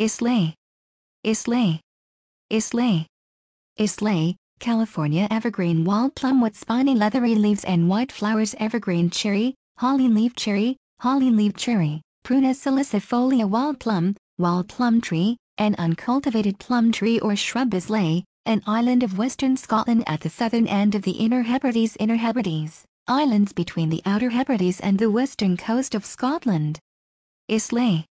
Islay. Islay. Islay. Islay, California evergreen wild plum with spiny leathery leaves and white flowers evergreen cherry, holly leaf cherry, holly leaf cherry, Prunus silicifolia wild plum, wild plum tree, an uncultivated plum tree or shrub Islay, an island of western Scotland at the southern end of the Inner Hebrides Inner Hebrides, islands between the Outer Hebrides and the western coast of Scotland. Islay